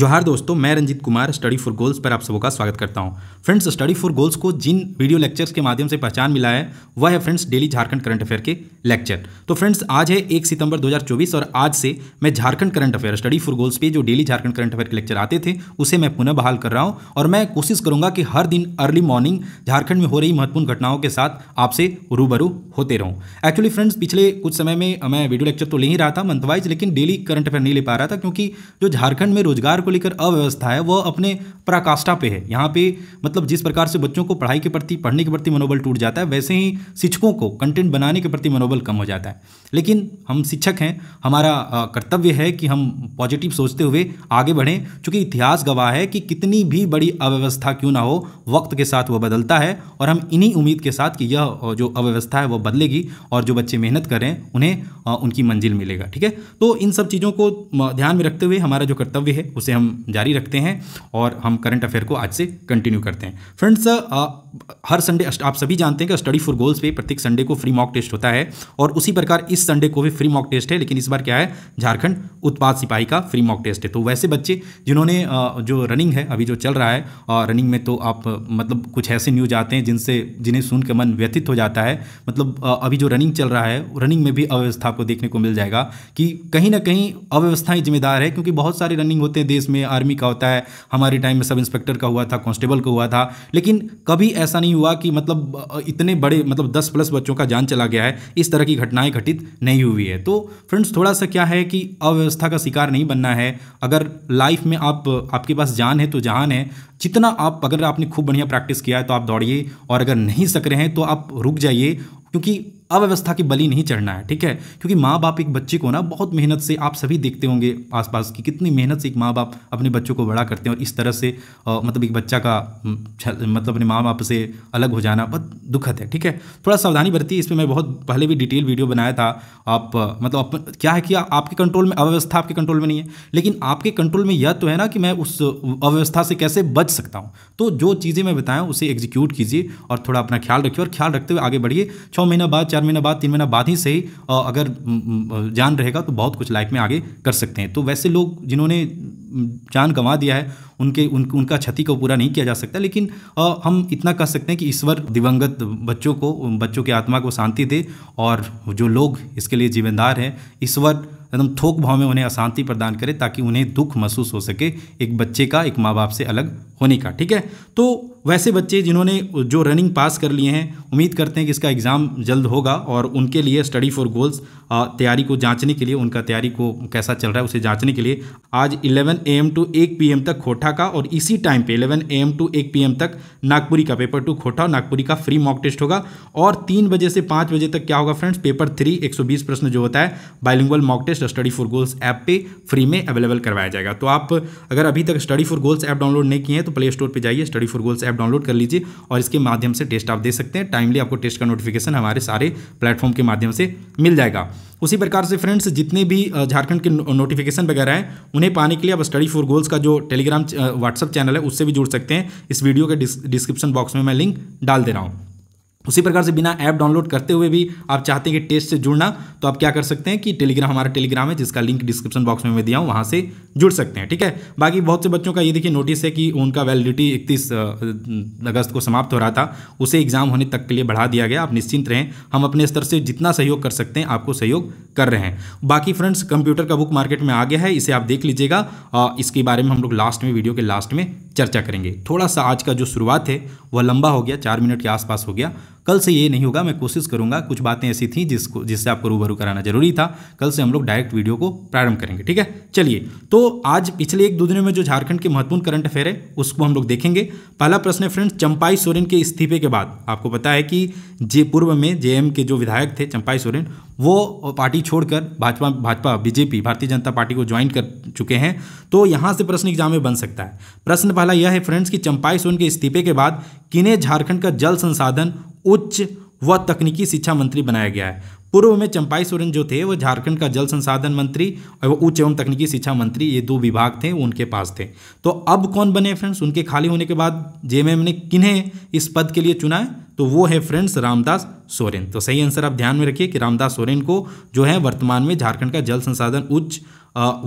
जोहार दोस्तों मैं Ranjit Kumar Study for Goals पर आप सबका स्वागत करता हूं फ्रेंड्स स्टडी फॉर गोल्स को जिन वीडियो लेक्चर्स के माध्यम से पहचान मिला है वह है friends daily Jharkhand current affair के लेक्चर तो फ्रेंड्स आज है एक सितंबर 2024 और आज से मैं Jharkhand current affair Study for Goals पर जो डेली झारखंड करंट अफेयर के लेक्चर आते थे उसे मैं पुनः बहाल कर रहा हूँ और मैं कोशिश करूँगा कि हर दिन अर्ली मॉर्निंग झारखंड में हो रही महत्वपूर्ण घटनाओं के साथ आपसे रूबरू होते रहूँ एक्चुअली फ्रेंड्स पिछले कुछ समय में मैं वीडियो लेक्चर तो ले ही रहा था मंथवाइज़ लेकिन डेली करंट अफेयर नहीं ले पा रहा था क्योंकि जो झारखंड में रोजगार को लेकर अव्यवस्था है वह अपने पराकाष्ठा पे है यहाँ पे मतलब जिस प्रकार से बच्चों को पढ़ाई के प्रति पढ़ने के प्रति मनोबल टूट जाता है वैसे ही शिक्षकों को कंटेंट बनाने के प्रति मनोबल कम हो जाता है लेकिन हम शिक्षक हैं हमारा कर्तव्य है कि हम पॉजिटिव सोचते हुए आगे बढ़ें चूँकि इतिहास गवाह है कि कितनी भी बड़ी अव्यवस्था क्यों ना हो वक्त के साथ वह बदलता है और हम इन्हीं उम्मीद के साथ कि यह जो अव्यवस्था है वह बदलेगी और जो बच्चे मेहनत कर रहे हैं उन्हें उनकी मंजिल मिलेगा ठीक है तो इन सब चीज़ों को ध्यान में रखते हुए हमारा जो कर्तव्य है उसे से हम जारी रखते हैं और हम करंट अफेयर को आज से कंटिन्यू करते हैं फ्रेंड्स uh, uh, हर संडे आप सभी जानते हैं कि स्टडी फॉर गोल्स पे प्रत्येक संडे को फ्री मॉक टेस्ट होता है और उसी प्रकार इस संडे को भी फ्री मॉक टेस्ट है लेकिन इस बार क्या है झारखंड उत्पाद सिपाही का फ्री मॉक टेस्ट है तो वैसे बच्चे जिन्होंने uh, जो रनिंग है अभी जो चल रहा है रनिंग में तो आप मतलब कुछ ऐसे न्यूज आते हैं जिनसे जिन्हें सुनकर मन व्यथित हो जाता है मतलब अभी जो रनिंग चल रहा है रनिंग में भी अव्यवस्था आपको देखने को मिल जाएगा कि कहीं ना कहीं अव्यवस्थाएं जिम्मेदार है क्योंकि बहुत सारे रनिंग होते हैं देश केस में आर्मी का होता है हमारे टाइम में सब इंस्पेक्टर का हुआ था कांस्टेबल का हुआ था लेकिन कभी ऐसा नहीं हुआ कि मतलब इतने बड़े मतलब दस प्लस बच्चों का जान चला गया है इस तरह की घटनाएं घटित नहीं हुई है तो फ्रेंड्स थोड़ा सा क्या है कि अव्यवस्था का शिकार नहीं बनना है अगर लाइफ में आप आपके पास जान है तो जहान है जितना आप अगर आपने खूब बढ़िया प्रैक्टिस किया है तो आप दौड़िए और अगर नहीं सक रहे हैं तो आप रुक जाइए क्योंकि अव्यवस्था की बलि नहीं चढ़ना है ठीक है क्योंकि माँ बाप एक बच्चे को ना बहुत मेहनत से आप सभी देखते होंगे आसपास की कितनी मेहनत से एक माँ बाप अपने बच्चों को बड़ा करते हैं और इस तरह से आ, मतलब एक बच्चा का मतलब अपने माँ बाप से अलग हो जाना बहुत दुखद है ठीक है थोड़ा सावधानी बरती इस पर मैं बहुत पहले भी डिटेल वीडियो बनाया था आप मतलब अप, क्या है कि आपके कंट्रोल में अव्यवस्था आपके कंट्रोल में नहीं है लेकिन आपके कंट्रोल में यह तो है ना कि मैं उस अव्यवस्था से कैसे बच सकता हूँ तो जो चीज़ें मैं बताया उसे एग्जीक्यूट कीजिए और थोड़ा अपना ख्याल रखिए और ख्याल रखते हुए आगे बढ़िए छः महीना बाद चार महीना बाद तीन महीना बाद ही सही अगर जान रहेगा तो बहुत कुछ लाइफ में आगे कर सकते हैं तो वैसे लोग जिन्होंने जान गंवा दिया है उनके उन, उनका क्षति को पूरा नहीं किया जा सकता लेकिन आ, हम इतना कह सकते हैं कि ईश्वर दिवंगत बच्चों को बच्चों की आत्मा को शांति दे और जो लोग इसके लिए जिम्मेदार हैं ईश्वर एकदम थोक भाव में उन्हें अशांति प्रदान करें ताकि उन्हें दुख महसूस हो सके एक बच्चे का एक माँ बाप से अलग होने का ठीक है तो वैसे बच्चे जिन्होंने जो रनिंग पास कर लिए हैं उम्मीद करते हैं कि इसका एग्ज़ाम जल्द होगा और उनके लिए स्टडी फॉर गोल्स तैयारी को जांचने के लिए उनका तैयारी को कैसा चल रहा है उसे जांचने के लिए आज 11 एम टू 1 एम तक खोटा का और इसी टाइम पे 11 एम टू 1 एम तक नागपुरी का पेपर टू खोटा और नागपुरी का फ्री मॉक टेस्ट होगा और तीन बजे से पाँच बजे तक क्या होगा फ्रेंड्स पेपर थ्री एक प्रश्न जो होता है bilingual mock test latest Study for Goals app पे फ्री में अवेलेबल करवाया जाएगा तो आप अगर अभी तक Study for Goals app download नहीं किए हैं तो प्ले स्टोर पर जाइए Study for Goals app download कर लीजिए और इसके माध्यम से टेस्ट आप दे सकते हैं टाइमली आपको टेस्ट का नोटिफिकेशन हमारे सारे प्लेटफॉर्म के माध्यम से मिल जाएगा उसी प्रकार से फ्रेंड्स जितने भी झारखंड के नोटिफिकेशन वगैरह हैं उन्हें पाने के लिए आप स्टडी फॉर गोल्स का जो टेलीग्राम व्हाट्सअप चैनल है उससे भी जुड़ सकते हैं इस वीडियो के डिस्क्रिप्शन बॉक्स में मैं लिंक डाल दे रहा हूँ उसी प्रकार से बिना ऐप डाउनलोड करते हुए भी आप चाहते हैं कि टेस्ट से जुड़ना तो आप क्या कर सकते हैं कि टेलीग्राम हमारा टेलीग्राम है जिसका लिंक डिस्क्रिप्शन बॉक्स में मैं दिया हूँ वहाँ से जुड़ सकते हैं ठीक है बाकी बहुत से बच्चों का ये देखिए नोटिस है कि उनका वैलिडिटी इकतीस अगस्त को समाप्त हो रहा था उसे एग्जाम होने तक के लिए बढ़ा दिया गया आप निश्चिंत रहें हम अपने स्तर से जितना सहयोग कर सकते हैं आपको सहयोग कर रहे हैं बाकी फ्रेंड्स कंप्यूटर का बुक मार्केट में आ गया है इसे आप देख लीजिएगा इसके बारे में हम लोग लास्ट में वीडियो के लास्ट में चर्चा करेंगे थोड़ा सा आज का जो शुरुआत है वह लंबा हो गया चार मिनट के आसपास हो गया कल से ये नहीं होगा मैं कोशिश करूंगा कुछ बातें ऐसी थी जिसको जिससे आपको रूबरू कराना जरूरी था कल से हम लोग डायरेक्ट वीडियो को प्रारंभ करेंगे ठीक है चलिए तो आज पिछले एक दो दिनों में जो झारखंड के महत्वपूर्ण करंट अफेयर है उसको हम लोग देखेंगे पहला प्रश्न है फ्रेंड्स चंपाई सोरेन के इस्तीफे के बाद आपको पता है कि जे पूर्व में जे के जो विधायक थे चंपाई सोरेन वो पार्टी छोड़कर भाजपा भाजपा बीजेपी भारतीय जनता पार्टी को ज्वाइन कर चुके हैं तो यहाँ से प्रश्न एग्जाम में बन सकता है प्रश्न पहला यह है फ्रेंड्स कि चंपाई सोरेन के इस्तीफे के बाद किने झारखंड का जल संसाधन उच्च व तकनीकी शिक्षा मंत्री बनाया गया है पूर्व में चंपाई सोरेन जो थे वह झारखंड का जल संसाधन मंत्री और वो उच्च एवं तकनीकी शिक्षा मंत्री ये दो विभाग थे उनके पास थे तो अब कौन बने फ्रेंड्स उनके खाली होने के बाद जेएमएम ने किन्हें इस पद के लिए चुना है तो वो है फ्रेंड्स रामदास सोरेन तो सही आंसर आप ध्यान में रखिए कि रामदास सोरेन को जो है वर्तमान में झारखंड का जल संसाधन उच्च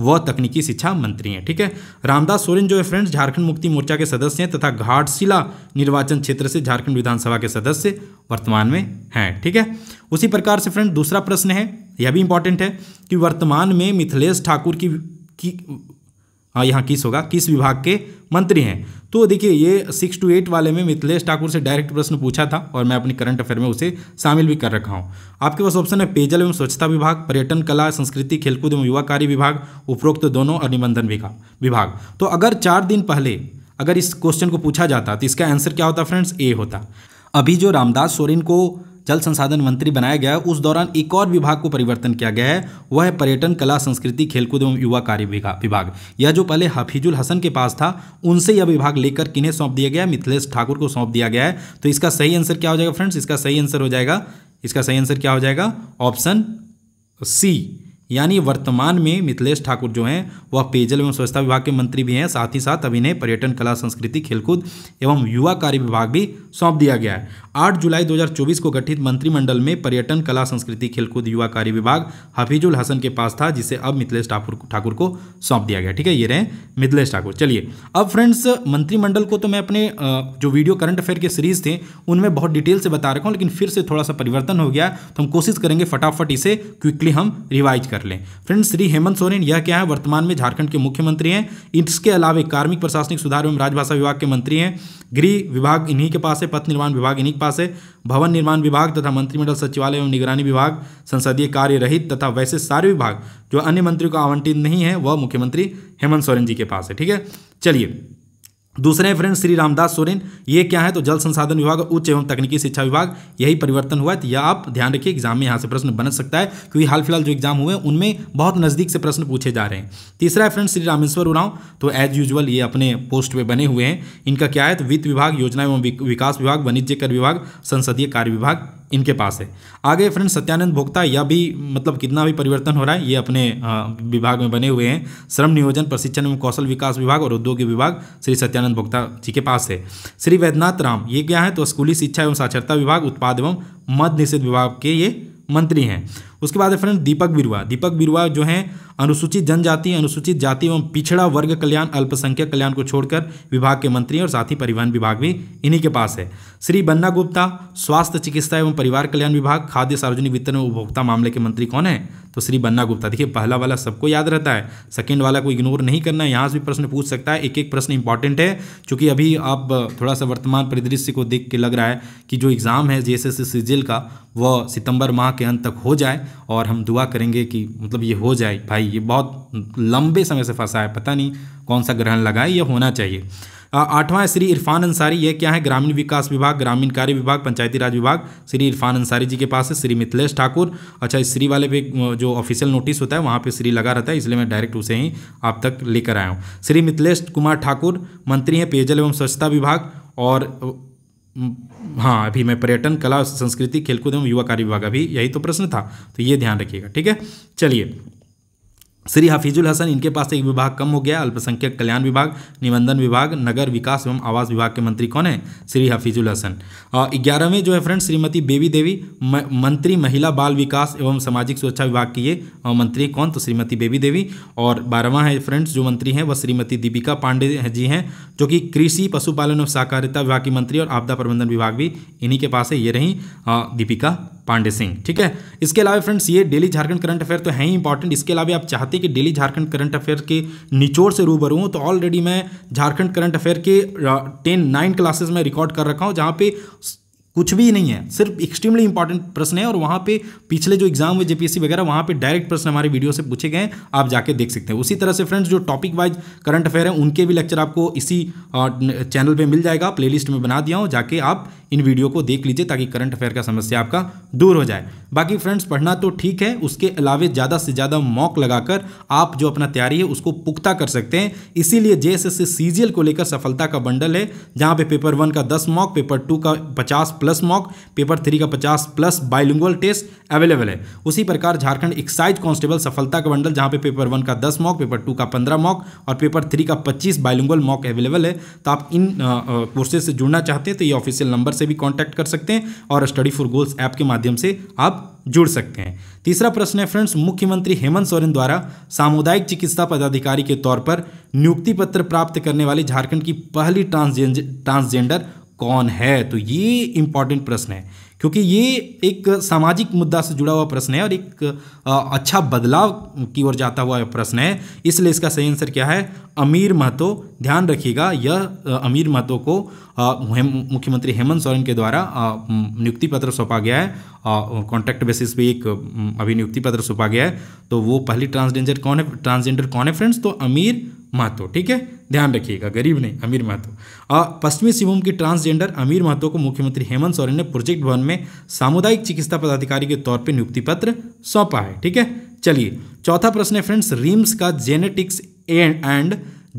व तकनीकी शिक्षा मंत्री हैं ठीक है रामदास सोरेन जो है फ्रेंड्स झारखंड मुक्ति मोर्चा के सदस्य हैं तथा घाटशिला निर्वाचन क्षेत्र से झारखंड विधानसभा के सदस्य वर्तमान में हैं ठीक है उसी प्रकार से फ्रेंड दूसरा प्रश्न है यह भी इंपॉर्टेंट है कि वर्तमान में मिथिलेश ठाकुर की, की हाँ यहाँ किस होगा किस विभाग के मंत्री हैं तो देखिए ये सिक्स टू एट वाले में मिथिलेश ठाकुर से डायरेक्ट प्रश्न पूछा था और मैं अपनी करंट अफेयर में उसे शामिल भी कर रखा हूँ आपके पास ऑप्शन है पेयजल एवं स्वच्छता विभाग पर्यटन कला संस्कृति खेलकूद एवं युवा कार्य विभाग उपरोक्त तो दोनों और निबंधन विभाग तो अगर चार दिन पहले अगर इस क्वेश्चन को पूछा जाता तो इसका आंसर क्या होता फ्रेंड्स ए होता अभी जो रामदास सोरेन को जल संसाधन मंत्री बनाया गया उस दौरान एक और विभाग को परिवर्तन किया गया है वह है पर्यटन कला संस्कृति खेलकूद एवं युवा कार्य विभाग यह जो पहले हफीजुल हसन के पास था उनसे यह विभाग लेकर किन्हें सौंप दिया गया मिथिलेश ठाकुर को सौंप दिया गया है तो इसका सही आंसर क्या हो जाएगा फ्रेंड्स इसका सही आंसर हो जाएगा इसका सही आंसर क्या हो जाएगा ऑप्शन सी यानी वर्तमान में मिथिलेश ठाकुर जो हैं वह पेयजल एवं स्वच्छता विभाग के मंत्री भी हैं साथ ही साथ अभिनय पर्यटन कला संस्कृति खेलकूद एवं युवा कार्य विभाग भी सौंप दिया गया है 8 जुलाई 2024 को गठित मंत्रिमंडल में पर्यटन कला संस्कृति खेलकूद युवा कार्य विभाग हफीजुल हसन के पास था जिसे अब मिथिलेश ठाकुर ठाकुर को सौंप दिया गया ठीक है ये रहे मिथिलेश ठाकुर चलिए अब फ्रेंड्स मंत्रिमंडल को तो मैं अपने जो वीडियो करंट अफेयर के सीरीज थे उनमें बहुत डिटेल से बता रखा हूँ लेकिन फिर से थोड़ा सा परिवर्तन हो गया तो हम कोशिश करेंगे फटाफट इसे क्विकली हम रिवाइज कर लें फ्रेंड्स श्री हेमंत सोरेन यह क्या है वर्तमान में झारखंड के मुख्यमंत्री हैं इसके अलावा कार्मिक प्रशासनिक सुधार एवं राजभाषा विभाग के मंत्री हैं गृह विभाग इन्हीं के पास है पथ निर्माण विभाग इन्हीं के पास है भवन निर्माण विभाग तथा मंत्रिमंडल सचिवालय एवं निगरानी विभाग संसदीय कार्य रहित तथा वैसे सारे विभाग जो अन्य मंत्रियों को आवंटित नहीं है वह मुख्यमंत्री हेमंत सोरेन जी के पास है ठीक है चलिए दूसरे हैं फ्रेंड श्री रामदास सोरेन ये क्या है तो जल संसाधन विभाग उच्च एवं तकनीकी शिक्षा विभाग यही परिवर्तन हुआ है तो यह आप ध्यान रखिए एग्जाम में यहाँ से प्रश्न बन सकता है क्योंकि हाल फिलहाल जो एग्जाम हुए हैं उनमें बहुत नज़दीक से प्रश्न पूछे जा रहे हैं तीसरा है फ्रेंड श्री रामेश्वर उराव तो एज यूजल ये अपने पोस्ट पर बने हुए हैं इनका क्या है तो वित्त विभाग योजना एवं विकास विभाग वाणिज्य कर विभाग संसदीय कार्य विभाग इनके पास है आगे फ्रेंड सत्यानंद भोक्ता यह भी मतलब कितना भी परिवर्तन हो रहा है ये अपने विभाग में बने हुए हैं श्रम नियोजन प्रशिक्षण एवं कौशल विकास विभाग और उद्योग विभाग श्री सत्यानंद भोक्ता जी के पास है श्री वैद्यनाथ राम ये क्या है तो स्कूली शिक्षा एवं साक्षरता विभाग उत्पाद एवं मद निषेध विभाग के ये मंत्री हैं उसके बाद है फ्रेंड दीपक बिरुआ दीपक बिरुआ जो है अनुसूचित जनजाति अनुसूचित जाति एवं पिछड़ा वर्ग कल्याण अल्पसंख्यक कल्याण को छोड़कर विभाग के मंत्री और साथ ही परिवहन विभाग भी इन्हीं के पास है श्री बन्ना गुप्ता स्वास्थ्य चिकित्सा एवं परिवार कल्याण विभाग खाद्य सार्वजनिक वितरण एवं उपभोक्ता मामले के मंत्री कौन है तो श्री बन्ना गुप्ता देखिए पहला वाला सबको याद रहता है सेकेंड वाला को इग्नोर नहीं करना है यहाँ से भी प्रश्न पूछ सकता है एक एक प्रश्न इंपॉर्टेंट है चूंकि अभी आप थोड़ा सा वर्तमान परिदृश्य को देख के लग रहा है कि जो एग्ज़ाम है जे एस का वह सितंबर माह के अंत तक हो जाए और हम दुआ करेंगे कि मतलब ये हो जाए भाई ये बहुत लंबे समय से फंसा है पता नहीं कौन सा ग्रहण लगा ये होना चाहिए आठवां श्री इरफान अंसारी ये क्या है ग्रामीण विकास विभाग ग्रामीण कार्य विभाग पंचायती राज विभाग श्री इरफान अंसारी जी के पास है श्री मिथिलेश ठाकुर अच्छा इस श्री वाले पे जो ऑफिशियल नोटिस होता है वहाँ पे श्री लगा रहता है इसलिए मैं डायरेक्ट उसे ही आप तक लेकर आया हूँ श्री मिथिलेश कुमार ठाकुर मंत्री हैं पेयजल एवं स्वच्छता विभाग और हम्म, हाँ अभी मैं पर्यटन कला संस्कृति खेलकूद एवं युवा कार्य विभाग अभी यही तो प्रश्न था तो ये ध्यान रखिएगा ठीक है चलिए श्री हफीजुल हसन इनके पास एक विभाग कम हो गया अल्पसंख्यक कल्याण विभाग निबंधन विभाग नगर विकास एवं आवास विभाग के मंत्री कौन है श्री हफीजुल हसन ग्यारहवें जो है फ्रेंड श्रीमती बेबी देवी मंत्री महिला बाल विकास एवं सामाजिक सुरक्षा विभाग की ये मंत्री कौन तो श्रीमती बेबी देवी और बारहवा है फ्रेंड्स जो मंत्री हैं वह श्रीमती दीपिका पांडे जी हैं जो कि कृषि पशुपालन और सहकारिता विभाग की मंत्री और आपदा प्रबंधन विभाग भी इन्हीं के पास है ये रही दीपिका पांडे सिंह ठीक है इसके अलावा फ्रेंड्स ये डेली झारखंड करंट अफेयर तो है ही इंपॉर्टेंट इसके अलावा आप चाहते चाहते कि डेली झारखंड करंट अफेयर के निचोड़ से रूबरू हूँ तो ऑलरेडी मैं झारखंड करंट अफेयर के टेन नाइन क्लासेस में रिकॉर्ड कर रखा हूँ जहाँ पे कुछ भी नहीं है सिर्फ एक्सट्रीमली इंपॉर्टेंट प्रश्न है और वहाँ पे पिछले जो एग्जाम हुए जेपीएससी वगैरह वहाँ पे डायरेक्ट प्रश्न हमारे वीडियो से पूछे गए हैं आप जाके देख सकते हैं उसी तरह से फ्रेंड्स जो टॉपिक वाइज करंट अफेयर है उनके भी लेक्चर आपको इसी चैनल पर मिल जाएगा प्लेलिस्ट में बना दिया हूँ जाके आप इन वीडियो को देख लीजिए ताकि करंट अफेयर का समस्या आपका दूर हो जाए बाकी फ्रेंड्स पढ़ना तो ठीक है उसके अलावे ज़्यादा से ज़्यादा मॉक लगाकर आप जो अपना तैयारी है उसको पुख्ता कर सकते हैं इसीलिए जे एस को लेकर सफलता का बंडल है जहाँ पे पेपर वन का दस मॉक पेपर टू का पचास प्लस मॉक पेपर थ्री का पचास प्लस बायलिंगल टेस्ट अवेलेबल है उसी प्रकार झारखंड एक्साइज कॉन्स्टेबल सफलता का बंडल जहाँ पर पेपर वन का दस मॉक पेपर टू का पंद्रह मॉक और पेपर थ्री का पच्चीस बायलिंगल मॉक अवेलेबल है तो आप इन कोर्सेज से जुड़ना चाहते हैं तो ये ऑफिशियल नंबर से भी कॉन्टैक्ट कर सकते हैं और स्टडी फॉर गोल्स ऐप के माध्यम से आप जुड़ सकते हैं तीसरा प्रश्न है फ्रेंड्स मुख्यमंत्री हेमंत सोरेन द्वारा सामुदायिक चिकित्सा पदाधिकारी के तौर पर नियुक्ति पत्र प्राप्त करने वाली झारखंड की पहली ट्रांसजेंडर कौन है तो ये इंपॉर्टेंट प्रश्न है क्योंकि ये एक सामाजिक मुद्दा से जुड़ा हुआ प्रश्न है और एक अच्छा बदलाव की ओर जाता हुआ प्रश्न है इसलिए इसका सही आंसर क्या है अमीर महतो ध्यान रखिएगा यह अमीर महतो को मुख्यमंत्री हेमंत सोरेन के द्वारा नियुक्ति पत्र सौंपा गया है कॉन्ट्रैक्ट बेसिस पे एक अभी नियुक्ति पत्र सौंपा गया है तो वो पहली ट्रांसजेंडर कौन है ट्रांसजेंडर कौन है फ्रेंड्स तो अमीर महतो ठीक है ध्यान रखिएगा गरीब नहीं अमीर महतो पश्चिमी सिंहभूम की ट्रांसजेंडर अमीर महतो को मुख्यमंत्री हेमंत सोरेन ने प्रोजेक्ट भवन में सामुदायिक चिकित्सा पदाधिकारी के तौर पर नियुक्ति पत्र सौंपा है ठीक है चलिए चौथा प्रश्न है फ्रेंड्स रिम्स का जेनेटिक्स एंड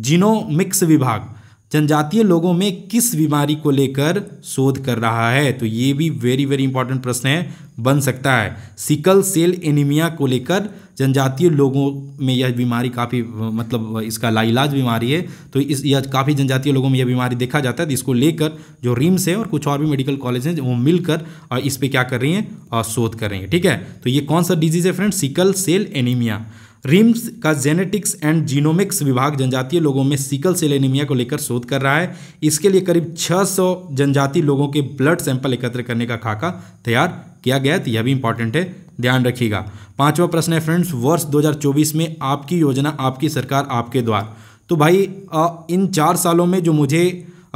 जीनोमिक्स विभाग जनजातीय लोगों में किस बीमारी को लेकर शोध कर रहा है तो ये भी वेरी वेरी इंपॉर्टेंट प्रश्न है बन सकता है सिकल सेल एनीमिया को लेकर जनजातीय लोगों में यह बीमारी काफ़ी मतलब इसका लाइलाज बीमारी है तो इस यह काफ़ी जनजातीय लोगों में यह बीमारी देखा जाता है तो इसको लेकर जो रिम्स है और कुछ और भी मेडिकल कॉलेज हैं वो मिलकर और इस पर क्या कर रही हैं और शोध कर रही हैं ठीक है तो ये कौन सा डिजीज़ है friend sickle cell anaemia RIMS का जेनेटिक्स एंड जीनोमिक्स विभाग जनजातीय लोगों में सिकल सेल एनीमिया को लेकर शोध कर रहा है इसके लिए करीब 600 जनजातीय लोगों के ब्लड सैंपल एकत्र करने का खाका तैयार किया गया तो यह भी इंपॉर्टेंट है ध्यान रखिएगा पांचवा प्रश्न है फ्रेंड्स वर्ष 2024 में आपकी योजना आपकी सरकार आपके द्वार तो भाई इन चार सालों में जो मुझे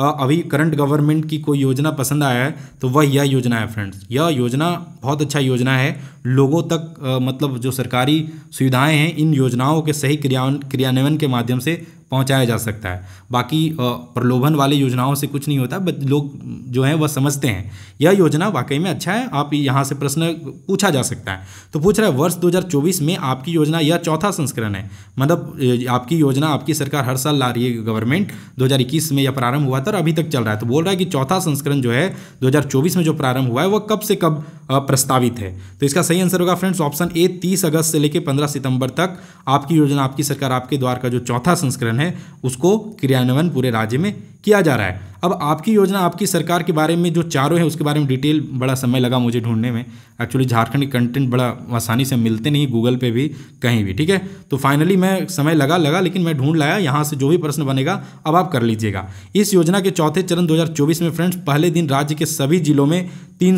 अभी करंट गवर्नमेंट की कोई योजना पसंद आया है तो वह यह योजना है फ्रेंड्स यह योजना बहुत अच्छा योजना है लोगों तक मतलब जो सरकारी सुविधाएं हैं इन योजनाओं के सही क्रियान्वयन के माध्यम से पहुंचाया जा सकता है बाकी प्रलोभन वाली योजनाओं से कुछ नहीं होता बट लोग जो हैं वह समझते हैं यह योजना वाकई में अच्छा है आप यहाँ से प्रश्न पूछा जा सकता है तो पूछ रहा है वर्ष 2024 में आपकी योजना यह चौथा संस्करण है मतलब आपकी योजना आपकी सरकार हर साल ला रही है गवर्नमेंट दो में यह प्रारंभ हुआ था और अभी तक चल रहा है तो बोल रहा है कि चौथा संस्करण जो है दो में जो प्रारंभ हुआ है वह कब से कब प्रस्तावित है तो इसका सही आंसर होगा फ्रेंड्स ऑप्शन ए तीस अगस्त से लेकर पंद्रह सितंबर तक आपकी योजना आपकी सरकार आपके द्वार का जो चौथा संस्करण है उसको क्रियान्वयन पूरे राज्य में किया जा रहा है अब आपकी योजना आपकी सरकार के बारे में जो चारों है उसके बारे में डिटेल बड़ा समय लगा मुझे ढूंढने में एक्चुअली झारखंड के कंटेंट बड़ा आसानी से मिलते नहीं गूगल पे भी कहीं भी ठीक है तो फाइनली मैं समय लगा लगा लेकिन मैं ढूंढ लाया यहाँ से जो भी प्रश्न बनेगा अब आप कर लीजिएगा इस योजना के चौथे चरण दो में फ्रेंड्स पहले दिन राज्य के सभी जिलों में तीन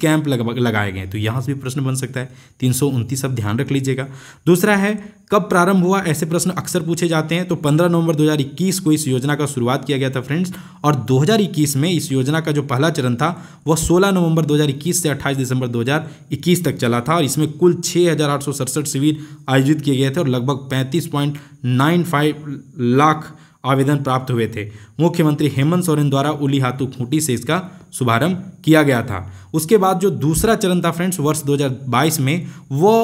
कैंप लगाए गए तो यहाँ से भी प्रश्न बन सकता है तीन अब ध्यान रख लीजिएगा दूसरा है कब प्रारंभ हुआ ऐसे प्रश्न अक्सर पूछे जाते हैं तो पंद्रह नवंबर दो को इस योजना का शुरुआत किया गया था फ्रेंड्स और 2021 में इस योजना का जो पहला चरण था वह 16 नवंबर 2021 से 28 दिसंबर 2021 तक चला था और इसमें कुल छः शिविर आयोजित किए गए थे और लगभग पैंतीस लाख आवेदन प्राप्त हुए थे मुख्यमंत्री हेमंत सोरेन द्वारा उली हाथू खूंटी से इसका शुभारंभ किया गया था उसके बाद जो दूसरा चरण था फ्रेंड्स वर्ष 2022 में वह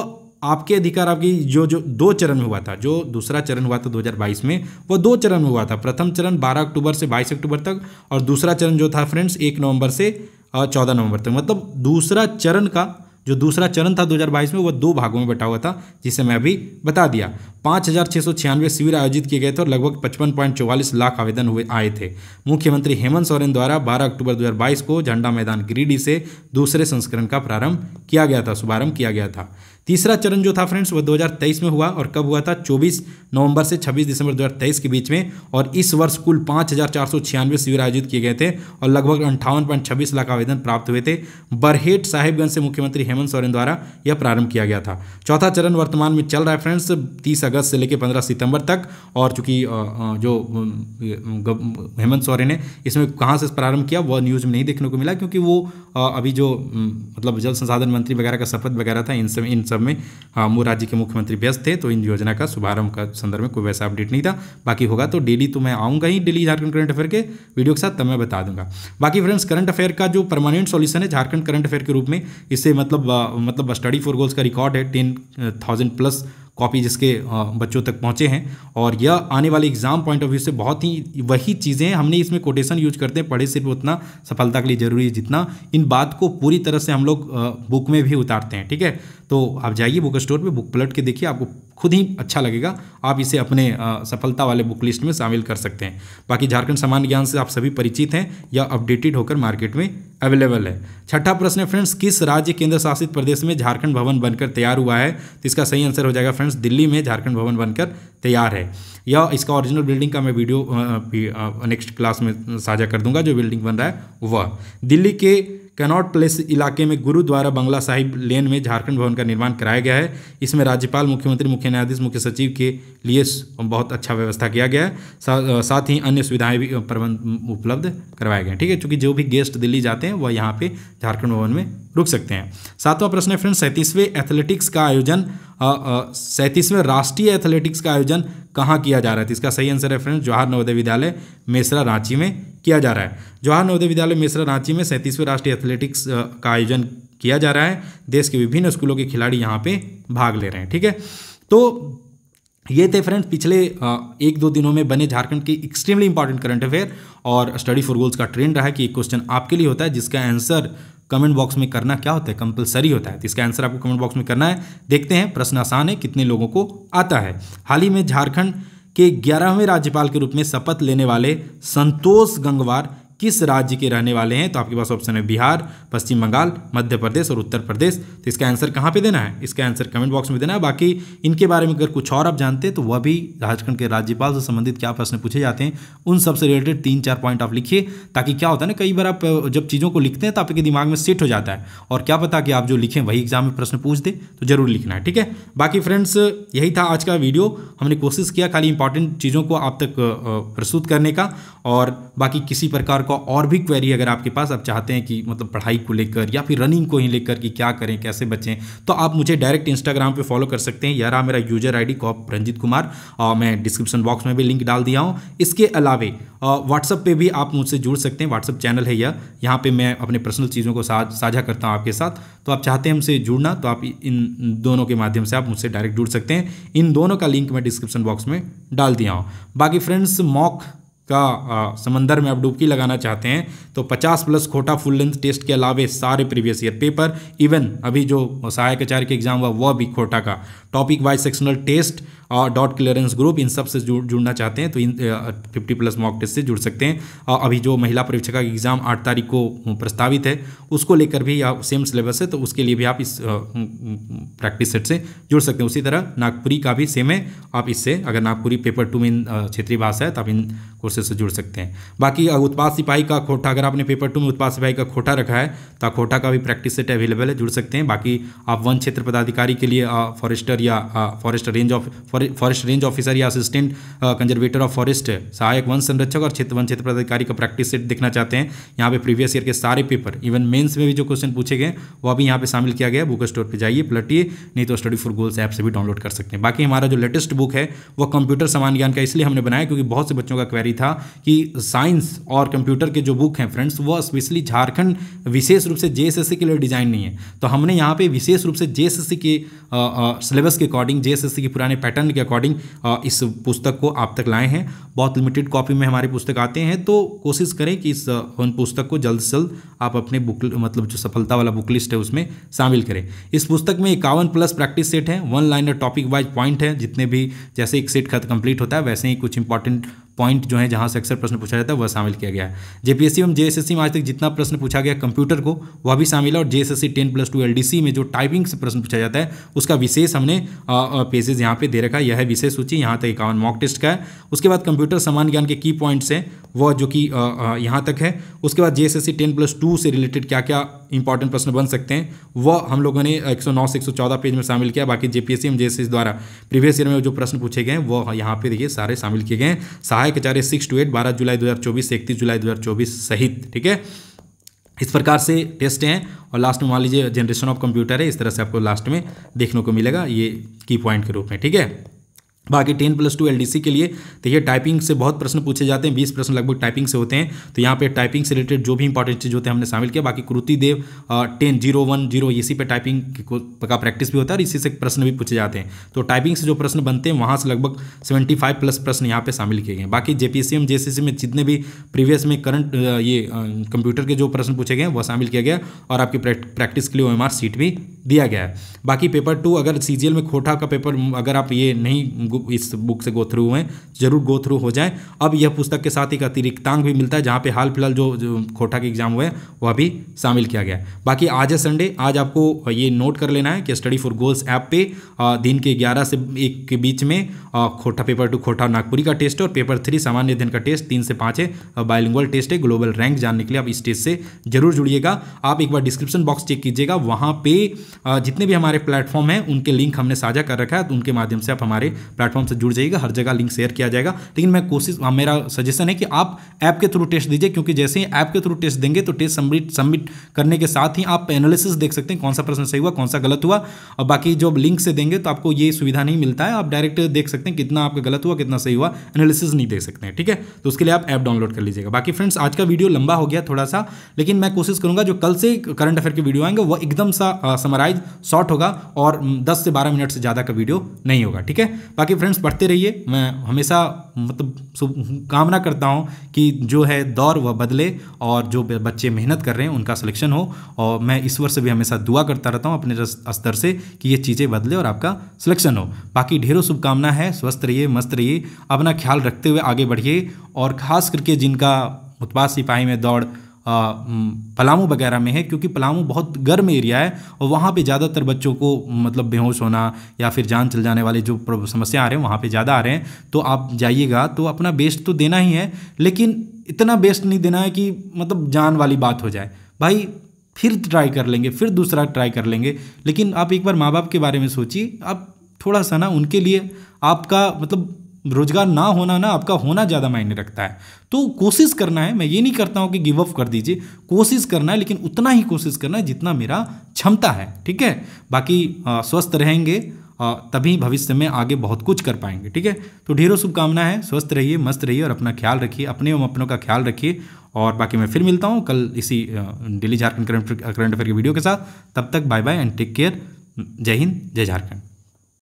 आपके अधिकार आपकी जो जो दो चरण में हुआ था जो दूसरा चरण हुआ था 2022 में वो दो चरण में हुआ था प्रथम चरण 12 अक्टूबर से 22 अक्टूबर तक और दूसरा चरण जो था फ्रेंड्स एक नवंबर से चौदह नवंबर तक मतलब दूसरा चरण का जो दूसरा चरण था 2022 में वह दो भागों में बटा हुआ था जिसे मैं अभी बता दिया पाँच हज़ार सौ छियानवे शिविर आयोजित किए गए थे और लगभग पचपन पॉइंट चौवालीस लाख आवेदन हुए आए थे मुख्यमंत्री हेमंत सोरेन द्वारा 12 अक्टूबर 2022 को झंडा मैदान गिरिडीह से दूसरे संस्करण का प्रारंभ किया गया था शुभारंभ किया गया था तीसरा चरण जो था फ्रेंड्स वह 2023 में हुआ और कब हुआ था 24 नवंबर से 26 दिसंबर 2023 के बीच में और इस वर्ष कुल पाँच शिविर आयोजित किए गए थे और लगभग अंठावन लाख आवेदन प्राप्त हुए थे बरहेट साहिबगंज से मुख्यमंत्री हेमंत सोरेन द्वारा यह प्रारंभ किया गया था चौथा चरण वर्तमान में चल रहा है फ्रेंड्स तीस अगस्त अगस्त से लेकर पंद्रह सितंबर तक और चूंकि जो हेमंत सोरेन ने इसमें कहाँ से प्रारंभ किया वह न्यूज़ में नहीं देखने को मिला क्योंकि वो अभी जो मतलब जल संसाधन मंत्री वगैरह का शपथ वगैरह था इन सब इन सब में राज्य के मुख्यमंत्री व्यस्त थे तो इन योजना का शुभारंभ का संदर्भ में कोई वैसा अपडेट नहीं था बाकी होगा तो डेली तो मैं आऊँगा ही डेली झारखंड करंट अफेयर के वीडियो के साथ तब मैं बता दूंगा बाकी फ्रेंड्स करंट अफेयर का जो परमानेंट सोल्यूशन है झारखंड करंट अफेयर के रूप में इससे मतलब मतलब स्टडी फॉर गोल्स का रिकॉर्ड है टेन थाउजेंड प्लस कॉपी जिसके बच्चों तक पहुँचे हैं और यह आने वाले एग्जाम पॉइंट ऑफ व्यू से बहुत ही वही चीज़ें हैं हमने इसमें कोटेशन यूज करते हैं पढ़े सिर्फ उतना सफलता के लिए जरूरी है जितना इन बात को पूरी तरह से हम लोग बुक में भी उतारते हैं ठीक है तो आप जाइए बुक स्टोर पर बुक पलट के देखिए आपको खुद ही अच्छा लगेगा आप इसे अपने सफलता वाले बुक लिस्ट में शामिल कर सकते हैं बाकी झारखंड सामान्य ज्ञान से आप सभी परिचित हैं या अपडेटेड होकर मार्केट में अवेलेबल है छठा प्रश्न है फ्रेंड्स किस राज्य केंद्र शासित प्रदेश में झारखंड भवन बनकर तैयार हुआ है तो इसका सही आंसर हो जाएगा फ्रेंड्स दिल्ली में झारखंड भवन बनकर तैयार है या इसका ओरिजिनल बिल्डिंग का मैं वीडियो नेक्स्ट क्लास में साझा कर दूंगा जो बिल्डिंग बन रहा है वह दिल्ली के कनॉट प्लेस इलाके में गुरुद्वारा बंगला साहिब लेन में झारखंड भवन का निर्माण कराया गया है इसमें राज्यपाल मुख्यमंत्री मुख्य न्यायाधीश मुख्य सचिव के लिए बहुत अच्छा व्यवस्था किया गया है साथ ही अन्य सुविधाएं भी प्रबंध उपलब्ध करवाए गए हैं ठीक है चूँकि जो भी गेस्ट दिल्ली जाते हैं वह यहाँ पर झारखंड भवन में रुक सकते हैं सातवां प्रश्न है फ्रेंड सैंतीसवें एथलेटिक्स का आयोजन सैंतीसवें राष्ट्रीय एथलेटिक्स का आयोजन कहाँ किया जा रहा है तो इसका सही आंसर है फ्रेंड जवाहर नवोदय विद्यालय मेसरा रांची में किया जा रहा है जवाहर नवोदय विद्यालय मिश्रा रांची में सैंतीसवें राष्ट्रीय एथलेटिक्स का आयोजन किया जा रहा है देश के विभिन्न स्कूलों के खिलाड़ी यहाँ पे भाग ले रहे हैं ठीक है तो ये थे फ्रेंड्स पिछले एक दो दिनों में बने झारखंड के एक्सट्रीमली इंपॉर्टेंट करंट अफेयर और स्टडी फॉर गोल्स का ट्रेंड रहा है कि एक क्वेश्चन आपके लिए होता है जिसका आंसर कमेंट बॉक्स में करना क्या होता है कंपलसरी होता है तो इसका आंसर आपको कमेंट बॉक्स में करना है देखते हैं प्रश्न आसान है कितने लोगों को आता है हाल ही में झारखंड के ग्यारहवें राज्यपाल के रूप में शपथ लेने वाले संतोष गंगवार किस राज्य के रहने वाले हैं तो आपके पास ऑप्शन है बिहार पश्चिम बंगाल मध्य प्रदेश और उत्तर प्रदेश तो इसका आंसर कहाँ पे देना है इसका आंसर कमेंट बॉक्स में देना है बाकी इनके बारे में अगर कुछ और आप जानते हैं तो वह भी झारखंड के राज्यपाल से संबंधित क्या प्रश्न पूछे जाते हैं उन सबसे रिलेटेड तीन चार पॉइंट आप लिखिए ताकि क्या होता है ना कई बार आप जब चीज़ों को लिखते हैं तो आपके दिमाग में सेट हो जाता है और क्या पता कि आप जो लिखें वही एग्जाम में प्रश्न पूछ दें तो जरूर लिखना है ठीक है बाकी फ्रेंड्स यही था आज का वीडियो हमने कोशिश किया खाली इंपॉर्टेंट चीज़ों को आप तक प्रस्तुत करने का और बाकी किसी प्रकार का और भी क्वेरी अगर आपके पास आप चाहते हैं कि मतलब पढ़ाई को लेकर या फिर रनिंग को ही लेकर कि क्या करें कैसे बचें तो आप मुझे डायरेक्ट इंस्टाग्राम पे फॉलो कर सकते हैं यारा मेरा यूजर डी कॉप रंजित कुमार और मैं डिस्क्रिप्शन बॉक्स में भी लिंक डाल दिया हूँ इसके अलावे व्हाट्सअप पर भी आप मुझसे जुड़ सकते हैं व्हाट्सअप चैनल है यह यहाँ पर मैं अपने पर्सनल चीज़ों को साझा करता हूँ आपके साथ तो आप चाहते हैं हमसे जुड़ना तो आप इन दोनों के माध्यम से आप मुझसे डायरेक्ट जुड़ सकते हैं इन दोनों का लिंक मैं डिस्क्रिप्शन बॉक्स में डाल दिया हूँ बाकी फ्रेंड्स मॉक का आ, समंदर में आप डुबकी लगाना चाहते हैं तो 50 प्लस खोटा फुल लेंथ टेस्ट के अलावे सारे प्रीवियस ईयर पेपर इवन अभी जो सहायक आचार्य के एग्ज़ाम हुआ वह भी खोटा का टॉपिक वाइज सेक्शनल टेस्ट और डॉट क्लियरेंस ग्रुप इन सब से जुड़ जुड़ना चाहते हैं तो इन फिफ्टी प्लस मॉक टेस्ट से जुड़ सकते हैं और अभी जो महिला परीक्षा का एग्ज़ाम आठ तारीख को प्रस्तावित है उसको लेकर भी या सेम सिलेबस है तो उसके लिए भी आप इस प्रैक्टिस सेट से जुड़ सकते हैं उसी तरह नागपुरी का भी सेम है आप इससे अगर नागपुरी पेपर टू में इन क्षेत्रीय भाषा है तो आप इन कोर्सेज से जुड़ सकते हैं बाकी उत्पाद सिपाही का खोटा अगर आपने पेपर टू में उत्पाद सिपाही का खोटा रखा है तो खोटा का भी प्रैक्टिस सेट अवेलेबल है जुड़ सकते हैं बाकी आप वन क्षेत्र पदाधिकारी के लिए फॉरेस्टर या forest range of forest range officer या असिस्टेंट कंजर्वेटर ऑफ फॉरेस्ट सहायक वन संरक्षक और क्षेत्र वन क्षेत्र पदाधिकारी का प्रैक्टिस सेट देखना चाहते हैं यहाँ पे प्रीवियस ईयर के सारे पेपर इवन मेंस में भी जो क्वेश्चन पूछे गए वो अभी यहाँ पे शामिल किया गया बुक स्टोर पर जाइए पलटिए नहीं तो स्टडी फॉर गोल्स ऐप से भी डाउनलोड कर सकते हैं बाकी हमारा जो लेटेस्ट बुक है वो कंप्यूटर समान ज्ञान का इसलिए हमने बनाया क्योंकि बहुत से बच्चों का क्वेरी था कि साइंस और कंप्यूटर के जो बुक हैं फ्रेंड्स वो स्पेशली झारखंड विशेष रूप से जेएसएससी के लिए डिजाइन नहीं है तो हमने यहाँ पे विशेष रूप से जेएसएससी के सिलेबस सिलेबस के अकॉर्डिंग जे के पुराने पैटर्न के अकॉर्डिंग इस पुस्तक को आप तक लाए हैं बहुत लिमिटेड कॉपी में हमारी पुस्तक आते हैं तो कोशिश करें कि इस पुस्तक को जल्द से जल्द आप अपने बुक मतलब जो सफलता वाला बुक लिस्ट है उसमें शामिल करें इस पुस्तक में इक्यावन प्लस प्रैक्टिस सेट है one liner topic wise point है जितने भी जैसे एक सेट खत कंप्लीट होता है वैसे ही कुछ इंपॉर्टेंट पॉइंट जो है जहाँ से अक्सर प्रश्न पूछा जाता है वह शामिल किया गया जेपीएससी एवं जेएसएससी में आज तक जितना प्रश्न पूछा गया कंप्यूटर को वह भी शामिल है और JSSC ten plus two LDC में जो टाइपिंग से प्रश्न पूछा जाता है उसका विशेष हमने पेजेज यहाँ पे दे रखा है यह विशेष सूची यहाँ तक इक्यावन मॉक टेस्ट का है उसके बाद कंप्यूटर सामान्य ज्ञान के की पॉइंट्स हैं वह जो कि यहाँ तक है उसके बाद जेएसएससी टेन प्लस टू से रिलेटेड क्या क्या इंपॉर्टेंट प्रश्न बन सकते हैं वह हम लोगों ने 109 से 114 पेज में शामिल किया बाकी जेपीएससी एम जेएसएससी द्वारा प्रीवियस ईयर में जो प्रश्न पूछे गए वह यहाँ पे देखिए सारे शामिल किए गए हैं चाहे के चारे सिक्स टू एट बारह जुलाई 2024 से इकतीस जुलाई 2024 सहित ठीक है इस प्रकार से टेस्ट हैं और लास्ट में मान लीजिए जनरेशन ऑफ कंप्यूटर है इस तरह से आपको लास्ट में देखने को मिलेगा ये की पॉइंट के रूप में ठीक है बाकी टेन प्लस टू सी के लिए देखिए टाइपिंग से बहुत प्रश्न पूछे जाते हैं बीस प्रश्न लगभग टाइपिंग से होते हैं तो यहाँ पे टाइपिंग से रिलेटेड जो भी इंपॉर्टेंट चीज़ होते हैं हमने शामिल किया बाकी Kriti Dev ten zero one zero इसी पे टाइपिंग का प्रैक्टिस भी होता है और इसी से प्रश्न भी पूछे जाते हैं तो टाइपिंग से जो प्रश्न बनते हैं वहाँ से लगभग सेवेंटी फाइव प्लस प्रश्न यहाँ पर शामिल किए गए बाकी सी सी में जितने भी प्रीवियस में करंट ये कंप्यूटर के जो प्रश्न पूछे गए वह शामिल किया गया और आपकी प्रैक्टिस के लिए ओ सीट भी दिया गया है बाकी पेपर टू अगर सी में खोटा का पेपर अगर आप ये नहीं इस बुक से गो थ्रू हुए जरूर गो थ्रू हो जाए अब यह पुस्तक के साथ एक अतिरिक्तांक भी मिलता है जहाँ पे हाल फिलहाल जो, जो खोटा के एग्जाम हुए वह भी शामिल किया गया बाकी आज है संडे आज आपको ये नोट कर लेना है कि स्टडी फॉर गोल्स ऐप पे दिन के ग्यारह से एक के बीच में खोटा पेपर टू खोटा नागपुरी का टेस्ट और पेपर थ्री सामान्य अध्ययन का टेस्ट तीन से पाँच है बायलिंगल टेस्ट है ग्लोबल रैंक जानने के लिए आप इस टेस्ट से जरूर जुड़िएगा आप एक बार डिस्क्रिप्शन बॉक्स चेक कीजिएगा वहाँ पे जितने भी हमारे प्लेटफॉर्म हैं उनके लिंक हमने साझा कर रखा है तो उनके माध्यम से आप हमारे प्लेटफॉर्म प्लेटफॉर्म से जुड़ जाइएगा हर जगह लिंक शेयर किया जाएगा लेकिन मैं कोशिश हाँ, मेरा सजेशन है कि आप ऐप के थ्रू टेस्ट दीजिए क्योंकि जैसे ही ऐप के थ्रू टेस्ट देंगे तो टेस्ट सबमिट सबमिट करने के साथ ही आप एनालिसिस देख सकते हैं कौन सा प्रश्न सही हुआ कौन सा गलत हुआ और बाकी जो लिंक से देंगे तो आपको ये सुविधा नहीं मिलता है आप डायरेक्ट देख सकते हैं कितना आपका गलत हुआ कितना सही हुआ एनालिसिस नहीं देख सकते हैं ठीक है तो उसके लिए आप ऐप डाउनलोड कर लीजिएगा बाकी फ्रेंड्स आज का वीडियो लंबा हो गया थोड़ा सा लेकिन मैं कोशिश करूंगा जो कल से करंट अफेयर के वीडियो आएंगे वो एकदम सा समराइज शॉर्ट होगा और दस से बारह मिनट से ज़्यादा का वीडियो नहीं होगा ठीक है बाकी आगे फ्रेंड्स पढ़ते रहिए मैं हमेशा मतलब कामना करता हूँ कि जो है दौर वह बदले और जो बच्चे मेहनत कर रहे हैं उनका सिलेक्शन हो और मैं ईश्वर से भी हमेशा दुआ करता रहता हूँ अपने स्तर से कि ये चीज़ें बदले और आपका सिलेक्शन हो बाकी ढेरों शुभकामना है स्वस्थ रहिए मस्त रहिए अपना ख्याल रखते हुए आगे बढ़िए और ख़ास करके जिनका उत्पाद सिपाही में दौड़ पलामू वगैरह में है क्योंकि पलामू बहुत गर्म एरिया है और वहाँ पे ज़्यादातर बच्चों को मतलब बेहोश होना या फिर जान चल जाने वाले जो समस्या आ रहे हैं वहाँ पे ज़्यादा आ रहे हैं तो आप जाइएगा तो अपना बेस्ट तो देना ही है लेकिन इतना बेस्ट नहीं देना है कि मतलब जान वाली बात हो जाए भाई फिर ट्राई कर लेंगे फिर दूसरा ट्राई कर लेंगे लेकिन आप एक बार माँ बाप के बारे में सोचिए आप थोड़ा सा ना उनके लिए आपका मतलब रोजगार ना होना ना आपका होना ज़्यादा मायने रखता है तो कोशिश करना है मैं ये नहीं करता हूँ कि गिव अप कर दीजिए कोशिश करना है लेकिन उतना ही कोशिश करना है जितना मेरा क्षमता है ठीक है बाकी स्वस्थ रहेंगे तभी भविष्य में आगे बहुत कुछ कर पाएंगे ठीक है तो ढेरों शुभकामनाएं हैं स्वस्थ रहिए मस्त रहिए और अपना ख्याल रखिए अपने एवं अपनों का ख्याल रखिए और बाकी मैं फिर मिलता हूँ कल इसी डेली झारखंड करंट अफेयर की वीडियो के साथ तब तक bye bye and take care जय हिंद जय झारखंड